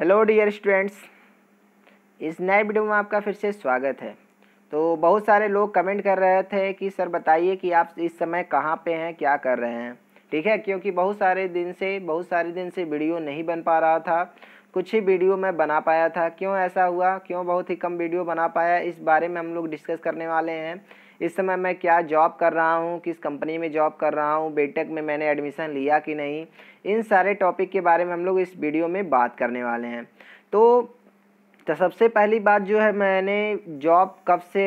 hello dear students इस नए video में आपका फिर से स्वागत है तो बहुत सारे लोग कमेंट कर रहे थे कि सर बताइए कि आप इस समय कहाँ पे हैं क्या कर रहे हैं ठीक है क्योंकि बहुत सारे दिन से बहुत सारे दिन से वीडियो नहीं बन पा रहा था कुछ ही वीडियो मैं बना पाया था क्यों ऐसा हुआ क्यों बहुत ही कम वीडियो बना पाया इस बारे में हम लोग डिस्कस करने वाले हैं इस समय मैं क्या जॉब कर रहा हूँ किस कंपनी में जॉब कर रहा हूँ बेटेक में मैंने एडमिशन लिया कि नहीं इन सारे टॉपिक के बारे में हम लोग इस वीडियो में बात करने वाले हैं तो तो सबसे पहली बात जो है मैंने जॉब कब से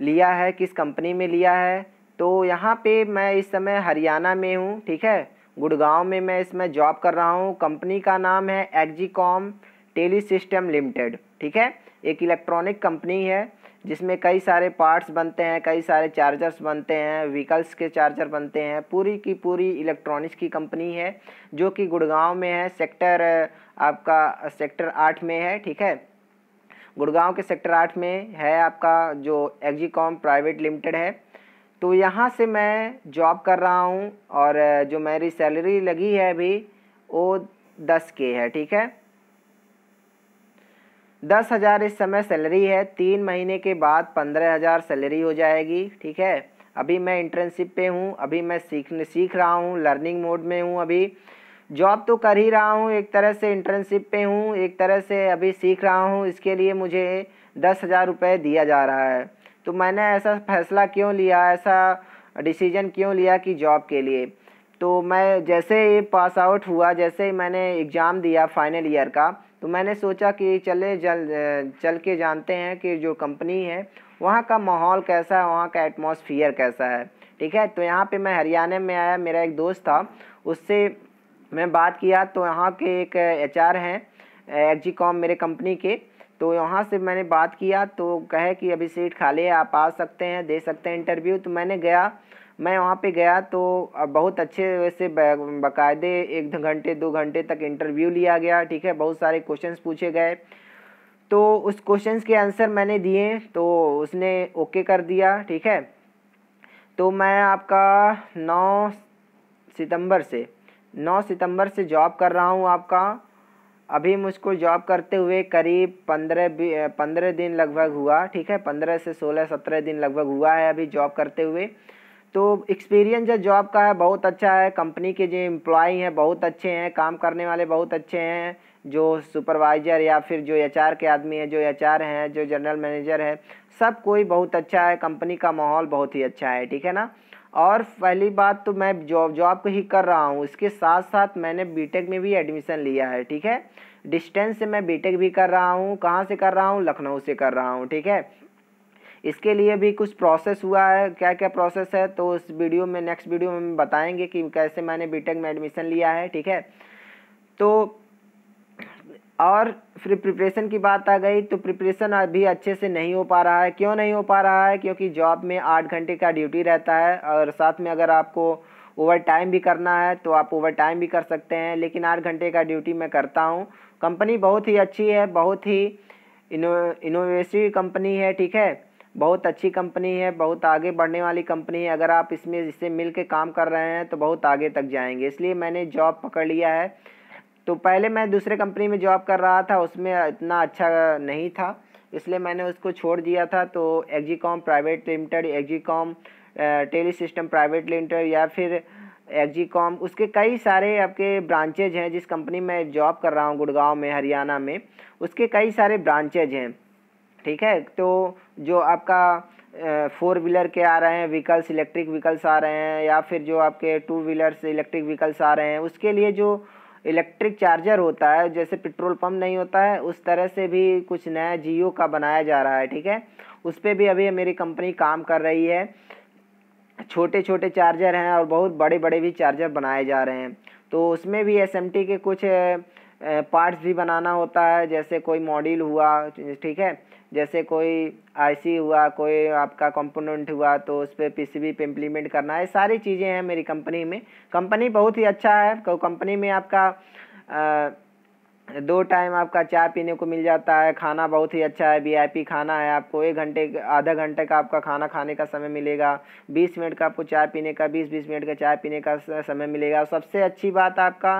लिया है किस कंपनी में लिया है तो यहाँ पे मैं इस समय हरियाणा में हूँ ठीक है गुड़गांव में मैं इसमें जॉब कर रहा हूँ कंपनी का नाम है एग्जीकॉम टेली सिस्टम लिमिटेड ठीक है एक इलेक्ट्रॉनिक कंपनी है जिसमें कई सारे पार्ट्स बनते हैं कई सारे चार्जर्स बनते हैं व्हीकल्स के चार्जर बनते हैं पूरी की पूरी इलेक्ट्रॉनिक्स की कंपनी है जो कि गुड़गांव में है सेक्टर आपका सेक्टर आठ में है ठीक है गुड़गांव के सेक्टर आठ में है आपका जो एग्जीकॉम प्राइवेट लिमिटेड है तो यहाँ से मैं जॉब कर रहा हूँ और जो मेरी सैलरी लगी है अभी वो दस के है ठीक है दस हज़ार इस समय सैलरी है तीन महीने के बाद पंद्रह हज़ार सैलरी हो जाएगी ठीक है अभी मैं इंटर्नशिप पे हूँ अभी मैं सीखने सीख रहा हूँ लर्निंग मोड में हूँ अभी जॉब तो कर ही रहा हूँ एक तरह से इंटर्नशिप पे हूँ एक तरह से अभी सीख रहा हूँ इसके लिए मुझे दस हज़ार रुपये दिया जा रहा है तो मैंने ऐसा फैसला क्यों लिया ऐसा डिसीजन क्यों लिया कि जॉब के लिए तो मैं जैसे ही पास आउट हुआ जैसे ही मैंने एग्ज़ाम दिया फाइनल ईयर का तो मैंने सोचा कि चले जल चल के जानते हैं कि जो कंपनी है वहाँ का माहौल कैसा है वहाँ का एटमॉस्फियर कैसा है ठीक है तो यहाँ पे मैं हरियाणा में आया मेरा एक दोस्त था उससे मैं बात किया तो यहाँ के एक एच हैं एच जी कॉम मेरे कंपनी के तो यहाँ से मैंने बात किया तो कहे कि अभी सीट खाली है आप आ सकते हैं दे सकते हैं इंटरव्यू तो मैंने गया मैं वहाँ पे गया तो बहुत अच्छे वैसे बाकायदे एक घंटे दो घंटे तक इंटरव्यू लिया गया ठीक है बहुत सारे क्वेश्चंस पूछे गए तो उस क्वेश्चंस के आंसर मैंने दिए तो उसने ओके कर दिया ठीक है तो मैं आपका नौ सितंबर से नौ सितंबर से जॉब कर रहा हूँ आपका अभी मुझको जॉब करते हुए करीब पंद्रह पंद्रह दिन लगभग हुआ ठीक है पंद्रह से सोलह सत्रह दिन लगभग हुआ है अभी जॉब करते हुए तो एक्सपीरियंस जो जॉब का है बहुत अच्छा है कंपनी के जो एम्प्लॉई हैं बहुत अच्छे हैं काम करने वाले बहुत अच्छे हैं जो सुपरवाइज़र या फिर जो एच के आदमी हैं जो एच हैं जो जनरल मैनेजर है सब कोई बहुत अच्छा है कंपनी का माहौल बहुत ही अच्छा है ठीक है ना और पहली बात तो मैं जॉब जॉब को ही कर रहा हूँ इसके साथ साथ मैंने बीटेक में भी एडमिशन लिया है ठीक है डिस्टेंस से मैं बीटेक भी कर रहा हूँ कहाँ से कर रहा हूँ लखनऊ से कर रहा हूँ ठीक है इसके लिए भी कुछ प्रोसेस हुआ है क्या क्या प्रोसेस है तो उस वीडियो में नेक्स्ट वीडियो में बताएंगे कि कैसे मैंने बीटेक में एडमिशन लिया है ठीक है तो और फिर प्रिपरेशन की बात आ गई तो प्रिपरेशन अभी अच्छे से नहीं हो पा रहा है क्यों नहीं हो पा रहा है क्योंकि जॉब में आठ घंटे का ड्यूटी रहता है और साथ में अगर आपको ओवर टाइम भी करना है तो आप ओवर टाइम भी कर सकते हैं लेकिन आठ घंटे का ड्यूटी मैं करता हूँ कंपनी बहुत ही अच्छी है बहुत ही इनो इनोवेटिव कंपनी है ठीक है बहुत अच्छी कंपनी है बहुत आगे बढ़ने वाली कंपनी है अगर आप इसमें इससे मिल के काम कर रहे हैं तो बहुत आगे तक जाएंगे इसलिए मैंने जॉब पकड़ लिया है तो पहले मैं दूसरे कंपनी में जॉब कर रहा था उसमें इतना अच्छा नहीं था इसलिए मैंने उसको छोड़ दिया था तो Exicom private limited Exicom tele system private limited या फिर एग्जीकॉम उसके कई सारे आपके ब्रांचेज हैं जिस कंपनी में जॉब कर रहा हूँ गुड़गांव में हरियाणा में उसके कई सारे ब्रांचेज हैं ठीक है तो जो आपका फोर व्हीलर के आ रहे हैं व्हीकल्स इलेक्ट्रिक व्हीकल्स आ रहे हैं या फिर जो आपके टू व्हीलर्स इलेक्ट्रिक व्हीकल्स आ रहे हैं उसके लिए जो इलेक्ट्रिक चार्जर होता है जैसे पेट्रोल पंप नहीं होता है उस तरह से भी कुछ नया जियो का बनाया जा रहा है ठीक है उस पर भी अभी मेरी कंपनी काम कर रही है छोटे छोटे चार्जर हैं और बहुत बड़े बड़े भी चार्जर बनाए जा रहे हैं तो उसमें भी एस के कुछ पार्ट्स भी बनाना होता है जैसे कोई मॉड्यूल हुआ ठीक है जैसे कोई आईसी हुआ कोई आपका कंपोनेंट हुआ तो उस पर पी पे इम्प्लीमेंट करना है सारी चीज़ें हैं मेरी कंपनी में कंपनी बहुत ही अच्छा है कंपनी में आपका आ, दो टाइम आपका चाय पीने को मिल जाता है खाना बहुत ही अच्छा है वीआईपी खाना है आपको एक घंटे आधा घंटे का आपका खाना खाने का समय मिलेगा बीस मिनट का आपको चाय पीने का बीस बीस मिनट का चाय पीने का समय मिलेगा सबसे अच्छी बात आपका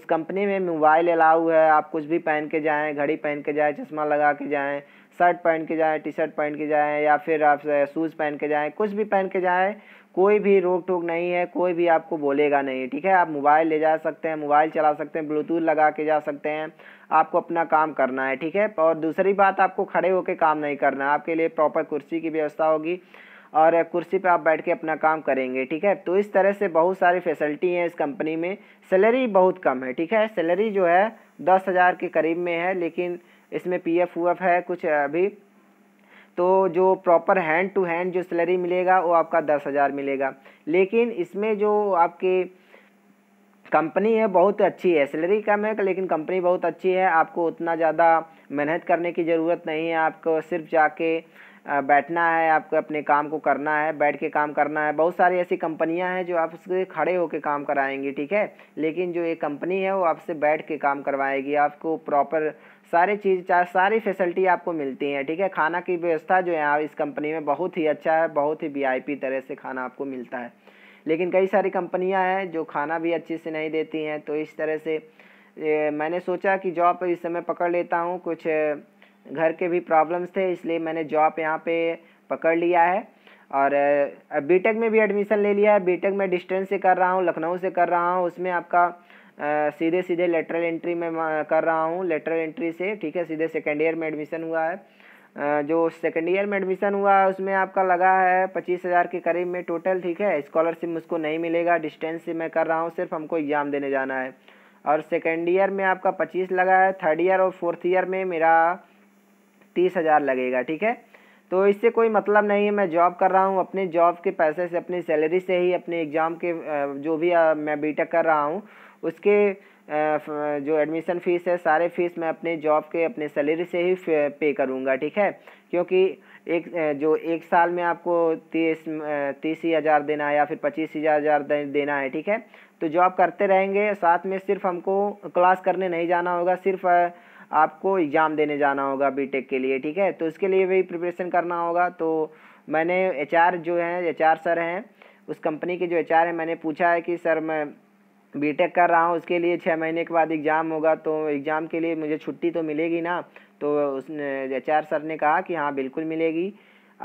उस कंपनी में मोबाइल अलाउ है आप कुछ भी पहन के जाएँ घड़ी पहन के जाएँ चश्मा लगा के जाएँ शर्ट पहन के जाएँ टी शर्ट पहन के जाएँ या फिर आप शूज़ पहन के जाएँ कुछ भी पहन के जाएँ कोई भी रोक टोक नहीं है कोई भी आपको बोलेगा नहीं ठीक है आप मोबाइल ले जा सकते हैं मोबाइल चला सकते हैं ब्लूटूथ लगा के जा सकते हैं आपको अपना काम करना है ठीक है और दूसरी बात आपको खड़े होकर काम नहीं करना है आपके लिए प्रॉपर कुर्सी की व्यवस्था होगी और कुर्सी पे आप बैठ के अपना काम करेंगे ठीक है तो इस तरह से बहुत सारी फैसिलिटी हैं इस कंपनी में सैलरी बहुत कम है ठीक है सैलरी जो है दस हज़ार के करीब में है लेकिन इसमें पी एफ है कुछ अभी तो जो प्रॉपर हैंड टू हैंड जो सैलरी मिलेगा वो आपका दस हज़ार मिलेगा लेकिन इसमें जो आपके कंपनी है बहुत अच्छी है सैलरी कम है लेकिन कंपनी बहुत अच्छी है आपको उतना ज़्यादा मेहनत करने की ज़रूरत नहीं है आपको सिर्फ जाके बैठना है आपको अपने काम को करना है बैठ के काम करना है बहुत सारी ऐसी कंपनियां हैं जो आप उसके खड़े होकर काम कराएंगी ठीक है लेकिन जो ये कंपनी है वो आपसे बैठ के काम करवाएगी आपको प्रॉपर सारे चीज़ चार सारी फैसिलिटी आपको मिलती हैं ठीक है खाना की व्यवस्था जो है इस कंपनी में बहुत ही अच्छा है बहुत ही वी तरह से खाना आपको मिलता है लेकिन कई सारी कंपनियाँ हैं जो खाना भी अच्छे से नहीं देती हैं तो इस तरह से मैंने सोचा कि जॉब इस समय पकड़ लेता हूँ कुछ घर के भी प्रॉब्लम्स थे इसलिए मैंने जॉब यहाँ पे पकड़ लिया है और बीटेक में भी एडमिशन ले लिया है बीटेक में डिस्टेंस से कर रहा हूँ लखनऊ से कर रहा हूँ उसमें आपका आ, सीधे सीधे लेटरल एंट्री में कर रहा हूँ लेटरल एंट्री से ठीक है सीधे सेकेंड ईयर में एडमिशन हुआ है जो सेकेंड ईयर में एडमिशन हुआ है उसमें आपका लगा है पच्चीस हज़ार के करीब में टोटल ठीक है स्कॉलरशिप मुझको नहीं मिलेगा डिस्टेंस से मैं कर रहा हूँ सिर्फ हमको एग्ज़ाम देने जाना है और सेकेंड ईयर में आपका पच्चीस लगा है थर्ड ईयर और फोर्थ ईयर में मेरा तीस हज़ार लगेगा ठीक है तो इससे कोई मतलब नहीं है मैं जॉब कर रहा हूँ अपने जॉब के पैसे से अपनी सैलरी से ही अपने एग्ज़ाम के जो भी मैं बी कर रहा हूँ उसके जो एडमिशन फ़ीस है सारे फ़ीस मैं अपने जॉब के अपने सैलरी से ही पे करूँगा ठीक है क्योंकि एक जो एक साल में आपको तीस तीस ही हज़ार देना है या फिर पच्चीस हज़ार देना है ठीक है तो जॉब करते रहेंगे साथ में सिर्फ हमको क्लास करने नहीं जाना होगा सिर्फ आपको एग्ज़ाम देने जाना होगा बीटेक के लिए ठीक है तो इसके लिए भी प्रिपरेशन करना होगा तो मैंने एच जो हैं एच सर हैं उस कंपनी के जो एच हैं मैंने पूछा है कि सर मैं बीटेक कर रहा हूँ उसके लिए छः महीने के बाद एग्ज़ाम होगा तो एग्ज़ाम के लिए मुझे छुट्टी तो मिलेगी ना तो उसने एच सर ने कहा कि हाँ बिल्कुल मिलेगी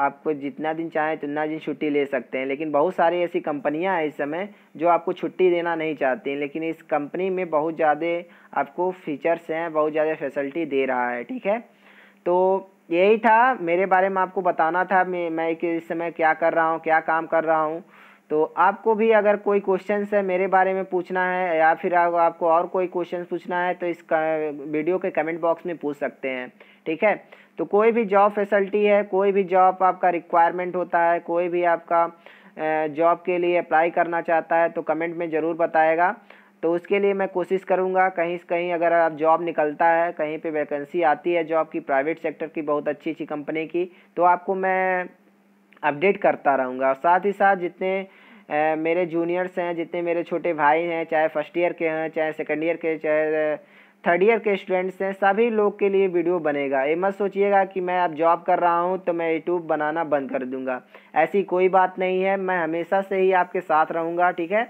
आपको जितना दिन चाहें उतना दिन छुट्टी ले सकते हैं लेकिन बहुत सारी ऐसी कंपनियां हैं इस समय जो आपको छुट्टी देना नहीं चाहती हैं लेकिन इस कंपनी में बहुत ज़्यादा आपको फीचर्स हैं बहुत ज़्यादा फैसिलिटी दे रहा है ठीक है तो यही था मेरे बारे में आपको बताना था मैं मैं कि इस समय क्या कर रहा हूँ क्या काम कर रहा हूँ तो आपको भी अगर कोई क्वेश्चन है मेरे बारे में पूछना है या फिर आपको और कोई क्वेश्चन पूछना है तो इस वीडियो के कमेंट बॉक्स में पूछ सकते हैं ठीक है तो कोई भी जॉब फैसिलिटी है कोई भी जॉब आपका रिक्वायरमेंट होता है कोई भी आपका जॉब के लिए अप्लाई करना चाहता है तो कमेंट में ज़रूर बताएगा तो उसके लिए मैं कोशिश करूँगा कहीं कहीं अगर आप जॉब निकलता है कहीं पे वैकेंसी आती है जॉब की प्राइवेट सेक्टर की बहुत अच्छी अच्छी कंपनी की तो आपको मैं अपडेट करता रहूँगा और साथ ही साथ जितने मेरे जूनियर्स हैं जितने मेरे छोटे भाई हैं चाहे फर्स्ट ईयर के हैं चाहे सेकेंड ईयर के चाहे थर्ड ईयर के स्टूडेंट्स हैं सभी लोग के लिए वीडियो बनेगा ये मत सोचिएगा कि मैं अब जॉब कर रहा हूँ तो मैं यूट्यूब बनाना बंद कर दूँगा ऐसी कोई बात नहीं है मैं हमेशा से ही आपके साथ रहूँगा ठीक है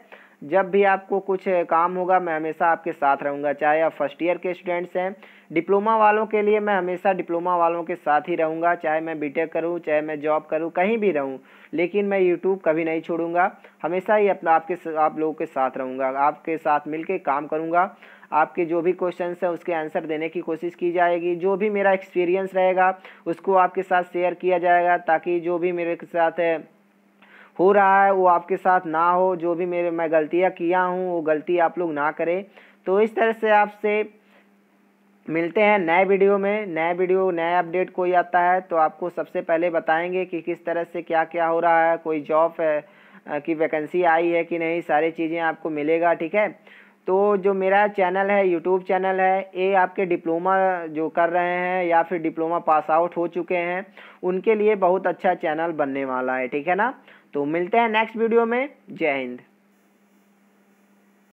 जब भी आपको कुछ काम होगा मैं हमेशा आपके साथ रहूँगा चाहे आप फर्स्ट ईयर के स्टूडेंट्स हैं डिप्लोमा वालों के लिए मैं हमेशा डिप्लोमा वालों के साथ ही रहूँगा चाहे मैं टेक करूँ चाहे मैं जॉब करूँ कहीं भी रहूँ लेकिन मैं यूट्यूब कभी नहीं छोड़ूंगा हमेशा ही अपना आपके आप लोगों के साथ रहूँगा आपके साथ मिल काम करूँगा आपके जो भी क्वेश्चन हैं उसके आंसर देने की कोशिश की जाएगी जो भी मेरा एक्सपीरियंस रहेगा उसको आपके साथ शेयर किया जाएगा ताकि जो भी मेरे के साथ है हो रहा है वो आपके साथ ना हो जो भी मेरे मैं गलतियाँ किया हूँ वो गलती आप लोग ना करें तो इस तरह से आपसे मिलते हैं नए वीडियो में नए वीडियो नया अपडेट कोई आता है तो आपको सबसे पहले बताएंगे कि किस तरह से क्या क्या हो रहा है कोई जॉब है की वैकेंसी आई है कि नहीं सारी चीज़ें आपको मिलेगा ठीक है तो जो मेरा चैनल है यूट्यूब चैनल है ये आपके डिप्लोमा जो कर रहे हैं या फिर डिप्लोमा पास आउट हो चुके हैं उनके लिए बहुत अच्छा चैनल बनने वाला है ठीक है ना तो मिलते हैं नेक्स्ट वीडियो में जय हिंद